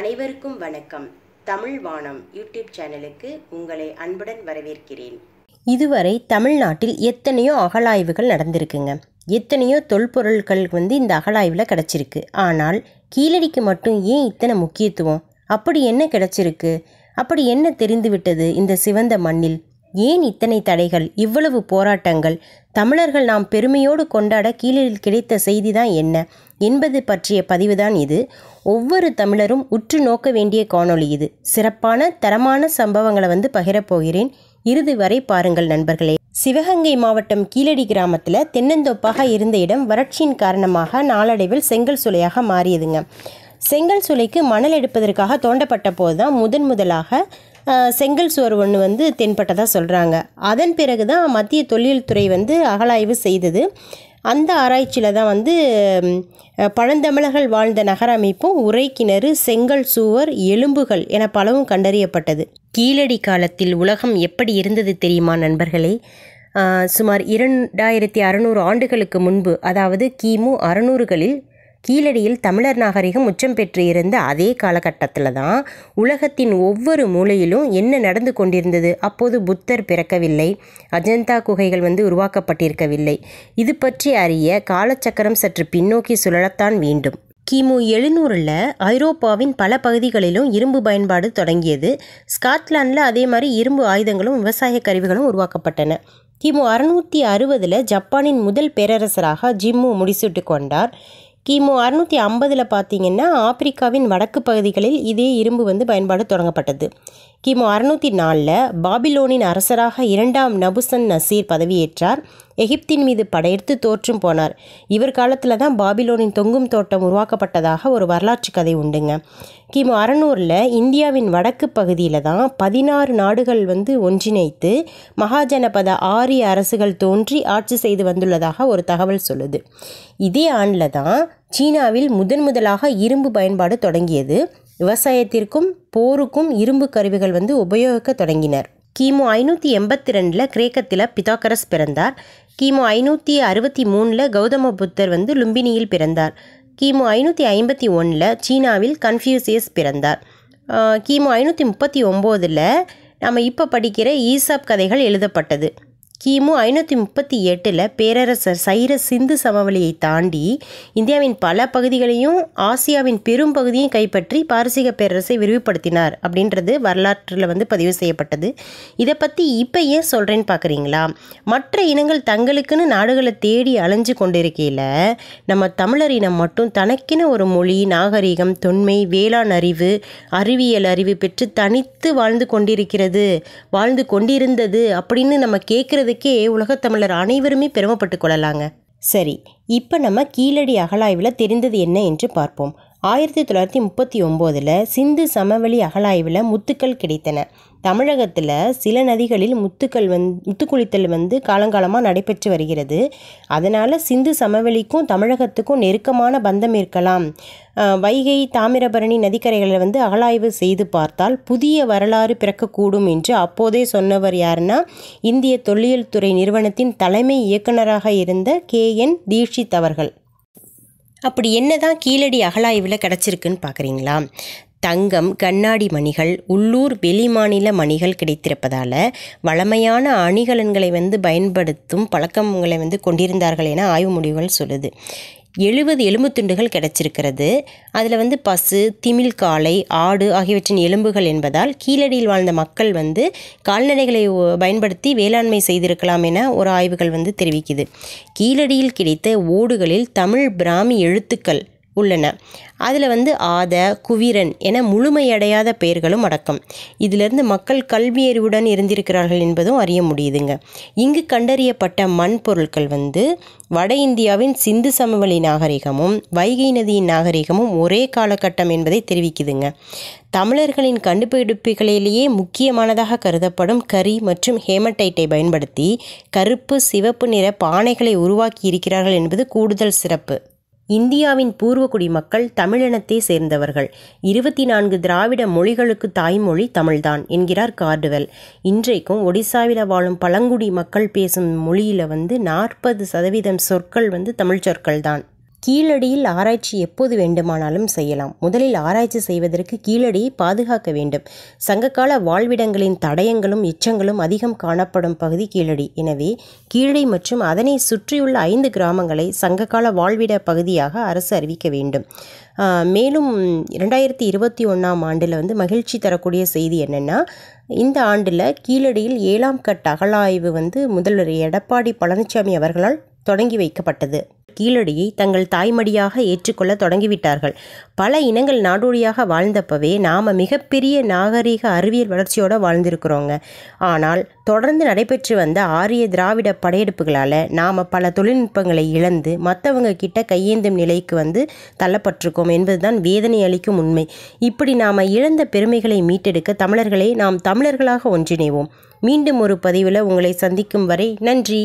அனைவருக்கும் வணக்கம் தமிழ் வானம் யூடியூப் சேனலுக்கு உங்களை அன்புடன் வரவேற்கிறேன் இதுவரை தமிழ்நாட்டில் எத்தனையோ அகழாய்வுகள் நடந்திருக்குங்க எத்தனையோ தொல்பொருட்கள் வந்து இந்த அகழாய்வில் கிடச்சிருக்கு ஆனால் கீழடிக்கு மட்டும் ஏன் இத்தனை முக்கியத்துவம் அப்படி என்ன கிடச்சிருக்கு அப்படி என்ன தெரிந்துவிட்டது இந்த சிவந்த மண்ணில் ஏன் இத்தனை தடைகள் இவ்வளவு போராட்டங்கள் தமிழர்கள் நாம் பெருமையோடு கொண்டாட கீழில் கிடைத்த செய்திதான் என்ன என்பது பற்றிய பதிவுதான் இது ஒவ்வொரு தமிழரும் உற்று நோக்க வேண்டிய காணொளி இது சிறப்பான தரமான சம்பவங்களை வந்து பகிரப்போகிறேன் இறுதி வரை பாருங்கள் நண்பர்களே சிவகங்கை மாவட்டம் கீழடி கிராமத்தில் தென்னந்தோப்பாக இருந்த இடம் வறட்சியின் காரணமாக நாளடைவில் செங்கல் சுலையாக மாறியதுங்க செங்கல் சுலைக்கு மணல் எடுப்பதற்காக தோண்டப்பட்ட போது தான் முதன் முதலாக செங்கல் சுவர் ஒன்று வந்து தென்பட்டதாக சொல்கிறாங்க அதன் பிறகு தான் மத்திய தொழில் துறை வந்து அகலாய்வு செய்தது அந்த ஆராய்ச்சியில் தான் வந்து பழந்தமிழர்கள் வாழ்ந்த நகர அமைப்பும் உரைக்கிணறு செங்கல் சுவர் எலும்புகள் என பலவும் கண்டறியப்பட்டது கீழடி காலத்தில் உலகம் எப்படி இருந்தது தெரியுமா நண்பர்களே சுமார் இரண்டாயிரத்தி அறநூறு ஆண்டுகளுக்கு முன்பு அதாவது கிமு அறநூறுகளில் கீழடியில் தமிழர் நாகரிகம் உச்சம் பெற்று இருந்த அதே காலகட்டத்தில் தான் உலகத்தின் ஒவ்வொரு மூலையிலும் என்ன நடந்து கொண்டிருந்தது அப்போது புத்தர் பிறக்கவில்லை அஜந்தா குகைகள் வந்து உருவாக்கப்பட்டிருக்கவில்லை இது பற்றி அறிய காலச்சக்கரம் சற்று பின்னோக்கி சுழலத்தான் வேண்டும் கிமு எழுநூறில் ஐரோப்பாவின் பல பகுதிகளிலும் இரும்பு பயன்பாடு தொடங்கியது ஸ்காட்லாண்டில் அதே மாதிரி இரும்பு ஆயுதங்களும் விவசாய கருவிகளும் உருவாக்கப்பட்டன கிமு அறுநூற்றி அறுபதில் ஜப்பானின் முதல் பேரரசராக ஜிம்மு முடிசூட்டு கொண்டார் கிமு அறுநூற்றி ஐம்பதில் பார்த்திங்கன்னா ஆப்பிரிக்காவின் வடக்கு பகுதிகளில் இதே இரும்பு வந்து பயன்பாடு தொடங்கப்பட்டது கிமு அறுநூத்தி நாலில் பாபிலோனின் அரசராக இரண்டாம் நபுசன் நசீர் பதவியேற்றார் எகிப்தின் மீது படையெடுத்து தோற்றும் போனார் இவர் காலத்தில் தான் பாபிலோனின் தொங்கும் தோட்டம் உருவாக்கப்பட்டதாக ஒரு வரலாற்று கதை உண்டுங்க கிமு அறநூறில் இந்தியாவின் வடக்கு பகுதியில் தான் பதினாறு நாடுகள் வந்து ஒன்றிணைத்து மகாஜனபத ஆரிய அரசுகள் தோன்றி ஆட்சி செய்து வந்துள்ளதாக ஒரு தகவல் சொல்லுது இதே ஆண்டில் தான் சீனாவில் முதன் முதலாக இரும்பு பயன்பாடு தொடங்கியது விவசாயத்திற்கும் போருக்கும் இரும்பு கருவிகள் வந்து உபயோகிக்க தொடங்கினர் கிமு ஐநூற்றி எண்பத்தி ரெண்டில் கிரேக்கத்தில் பிதாகரஸ் பிறந்தார் கிமு ஐநூற்றி அறுபத்தி மூணில் கௌதம புத்தர் வந்து லும்பினியில் பிறந்தார் கிமு ஐநூற்றி ஐம்பத்தி ஒன்றில் சீனாவில் கன்ஃபியூசியஸ் பிறந்தார் கிமு ஐநூற்றி முப்பத்தி ஒம்போதில் நம்ம இப்போ படிக்கிற ஈசாப் கதைகள் எழுதப்பட்டது கிமு ஐநூற்றி முப்பத்தி எட்டில் பேரரசர் சைர சிந்து சமவெளியை தாண்டி இந்தியாவின் பல பகுதிகளையும் ஆசியாவின் பெரும் பகுதியும் கைப்பற்றி பாரசீக பேரரசை விரிவுபடுத்தினார் அப்படின்றது வரலாற்றில் வந்து பதிவு செய்யப்பட்டது இதை பற்றி இப்போ ஏன் சொல்கிறேன்னு பார்க்குறீங்களா மற்ற இனங்கள் தங்களுக்குன்னு நாடுகளை தேடி அலைஞ்சு கொண்டிருக்கையில் நம்ம தமிழர் இனம் மட்டும் தனக்கென ஒரு மொழி நாகரிகம் தொன்மை வேளாண் அறிவு அறிவியல் அறிவு பெற்று தனித்து வாழ்ந்து கொண்டிருக்கிறது வாழ்ந்து கொண்டிருந்தது அப்படின்னு நம்ம கேட்குறது செய்ததுக்கே உலகத்தமிழர் அனைவருமே பெருமைப்பட்டு கொள்ளலாங்க சரி இப்போ நம்ம கீழடி அகழாய்வில் தெரிந்தது என்ன என்று பார்ப்போம் ஆயிரத்தி தொள்ளாயிரத்தி முப்பத்தி ஒம்போதில் சிந்து சமவெளி அகழாய்வில் முத்துக்கள் கிடைத்தன தமிழகத்தில் சில நதிகளில் முத்துக்கள் வந் முத்துக்குளித்தல் வந்து காலங்காலமாக நடைபெற்று வருகிறது அதனால் சிந்து சமவெளிக்கும் தமிழகத்துக்கும் நெருக்கமான பந்தம் இருக்கலாம் வைகை தாமிரபரணி நதிக்கரைகளை வந்து அகழாய்வு செய்து பார்த்தால் புதிய வரலாறு பிறக்கக்கூடும் என்று அப்போதே சொன்னவர் யாருன்னா இந்திய தொல்லியல் துறை நிறுவனத்தின் தலைமை இயக்குநராக இருந்த கே என் தீட்சித் அவர்கள் அப்படி என்னதான் கீழடி அகலாய்வில் கிடச்சிருக்குன்னு பார்க்குறீங்களா தங்கம் கண்ணாடி மணிகள் உள்ளூர் வெளிமாநில மணிகள் கிடைத்திருப்பதால் வளமையான அணிகலன்களை வந்து பயன்படுத்தும் பழக்கங்களை வந்து கொண்டிருந்தார்கள் என ஆய்வு முடிவுகள் சொல்லுது எழுபது எலும்புத்துண்டுகள் கிடைச்சிருக்கிறது அதில் வந்து பசு திமிழ் காளை ஆடு ஆகியவற்றின் எலும்புகள் என்பதால் கீழடியில் வாழ்ந்த மக்கள் வந்து கால்நடைகளை பயன்படுத்தி வேளாண்மை செய்திருக்கலாம் என ஒரு ஆய்வுகள் வந்து தெரிவிக்குது கீழடியில் கிடைத்த ஓடுகளில் தமிழ் பிராமி எழுத்துக்கள் உள்ளன அதில் வந்து ஆத குவிரன் என முழுமையடையாத பெயர்களும் அடக்கம் இதிலிருந்து மக்கள் கல்வியறிவுடன் இருந்திருக்கிறார்கள் என்பதும் அறிய முடியுதுங்க இங்கு கண்டறியப்பட்ட மண் பொருட்கள் வந்து வட இந்தியாவின் சிந்து சமவெளி நாகரிகமும் வைகை நதியின் நாகரிகமும் ஒரே காலகட்டம் என்பதை தெரிவிக்குதுங்க தமிழர்களின் கண்டுபிடிப்புகளிலேயே முக்கியமானதாக கருதப்படும் கரி மற்றும் ஹேமடைட்டை பயன்படுத்தி கருப்பு சிவப்பு நிற பானைகளை உருவாக்கி இருக்கிறார்கள் என்பது கூடுதல் சிறப்பு இந்தியாவின் பூர்வகுடி மக்கள் தமிழினத்தை சேர்ந்தவர்கள் இருபத்தி நான்கு திராவிட மொழிகளுக்கு தாய்மொழி தமிழ்தான் என்கிறார் கார்டுவெல் இன்றைக்கும் ஒடிசாவில் வாழும் பழங்குடி மக்கள் பேசும் மொழியில் வந்து நாற்பது சதவீதம் சொற்கள் வந்து தமிழ் சொற்கள் தான் கீழடியில் ஆராய்ச்சி எப்போது வேண்டுமானாலும் செய்யலாம் முதலில் ஆராய்ச்சி செய்வதற்கு கீழடியை பாதுகாக்க வேண்டும் சங்ககால வாழ்விடங்களின் தடயங்களும் எச்சங்களும் அதிகம் காணப்படும் பகுதி கீழடி எனவே கீழடி மற்றும் அதனை சுற்றியுள்ள ஐந்து கிராமங்களை சங்ககால வாழ்விட பகுதியாக அரசு அறிவிக்க வேண்டும் மேலும் ரெண்டாயிரத்தி இருபத்தி ஒன்றாம் ஆண்டில் வந்து மகிழ்ச்சி தரக்கூடிய செய்தி என்னென்னா இந்த ஆண்டில் கீழடியில் ஏழாம் கட்ட அகழாய்வு வந்து முதல்வர் எடப்பாடி பழனிசாமி அவர்களால் தொடங்கி வைக்கப்பட்டது கீழடியை தங்கள் தாய்மடியாக ஏற்றுக்கொள்ள தொடங்கிவிட்டார்கள் பல இனங்கள் நாடோடியாக வாழ்ந்தப்பவே நாம் மிகப்பெரிய நாகரீக அறிவியல் வளர்ச்சியோடு வாழ்ந்திருக்கிறோங்க ஆனால் தொடர்ந்து நடைபெற்று வந்த ஆரிய திராவிட படையெடுப்புகளால் நாம் பல தொழில்நுட்பங்களை இழந்து மற்றவங்க கிட்ட கையேந்தும் நிலைக்கு வந்து தள்ளப்பட்டிருக்கோம் என்பதுதான் வேதனை அளிக்கும் உண்மை இப்படி நாம் இழந்த பெருமைகளை மீட்டெடுக்க தமிழர்களை நாம் தமிழர்களாக ஒன்றிணைவோம் மீண்டும் ஒரு பதிவில் உங்களை சந்திக்கும் வரை நன்றி